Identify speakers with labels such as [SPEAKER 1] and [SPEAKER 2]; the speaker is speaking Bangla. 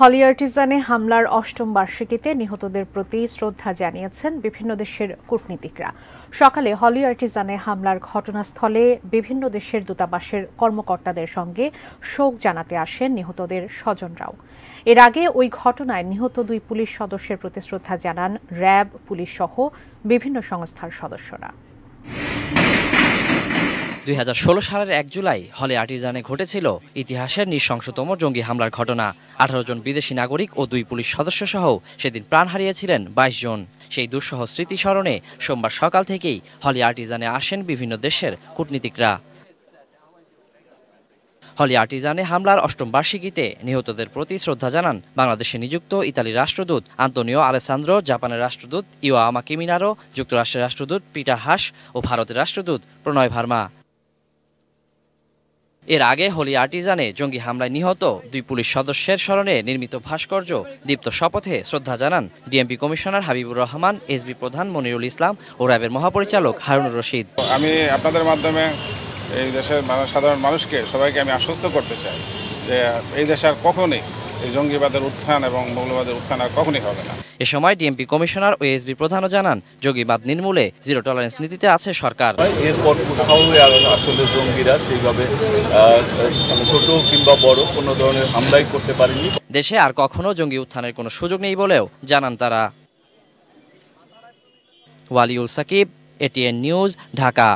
[SPEAKER 1] হলি আর্টিজানে হামলার অষ্টম বার্ষিকীতে নিহতদের প্রতি শ্রদ্ধা জানিয়েছেন বিভিন্ন দেশের কূটনীতিকরা সকালে হলি আর্টিজানে হামলার ঘটনাস্থলে বিভিন্ন দেশের দূতাবাসের কর্মকর্তাদের সঙ্গে শোক জানাতে আসেন নিহতদের স্বজনরাও এর আগে ওই ঘটনায় নিহত দুই পুলিশ সদস্যের প্রতি শ্রদ্ধা জানান র্যাব পুলিশ সহ বিভিন্ন সংস্থার সদস্যরা
[SPEAKER 2] 2016 সালের এক জুলাই হলে আর্টিজানে ঘটেছিল ইতিহাসের নৃশংসতম জঙ্গি হামলার ঘটনা আঠারো জন বিদেশি নাগরিক ও দুই পুলিশ সদস্য সহ সেদিন প্রাণ হারিয়েছিলেন বাইশ জন সেই দুঃসহ স্মৃতি স্মরণে সোমবার সকাল থেকেই হলি আর্টিজানে আসেন বিভিন্ন দেশের কূটনীতিকরা হলি আর্টিজানে হামলার অষ্টম বার্ষিকীতে নিহতদের প্রতি শ্রদ্ধা জানান বাংলাদেশে নিযুক্ত ইতালির রাষ্ট্রদূত আন্তোনিও আলেসান্দ্রো জাপানের রাষ্ট্রদূত ইওয়া আমাকিমিনারো যুক্তরাষ্ট্রের রাষ্ট্রদূত পিটা হাস ও ভারতের রাষ্ট্রদূত প্রণয় ভার্মা এর আগে হোলি আর্টিজানে জঙ্গি হামলায় নিহত দুই পুলিশ সদস্যের স্মরণে নির্মিত ভাস্কর্য দীপ্ত শপথে শ্রদ্ধা জানান DMP commissioner Habibur Rahman SB প্রধান
[SPEAKER 3] মনিরুল ইসলাম ও র্যাবের মহাপরিচালক হারুনুর রশিদ আমি আপনাদের মাধ্যমে এই দেশের সাধারণ মানুষকে সবাইকে আমি আশ্বস্ত করতে চাই যে এই দেশে আর কখনোই এই জঙ্গিবাদের উত্থান এবং মৌলবাদের উত্থান আর কখনই হবে না
[SPEAKER 2] এ সময় ডিএমপি কমিশনার ও এসবি প্রধানও জানান জঙ্গিবাদ নির্মূলে জিরো টলারেন্স নীতিতে আছে সরকার এরপর কোথাও আসলে জঙ্গিরা সেইভাবে ছোট কিংবা বড় কোনো ধরনের হামলাই করতে পারেনি দেশে আর কখনো জঙ্গি উত্থানের কোনো সুযোগ নেই বলেও জানান তারা
[SPEAKER 1] ওয়ালিউল সাকিব এটিএন নিউজ ঢাকা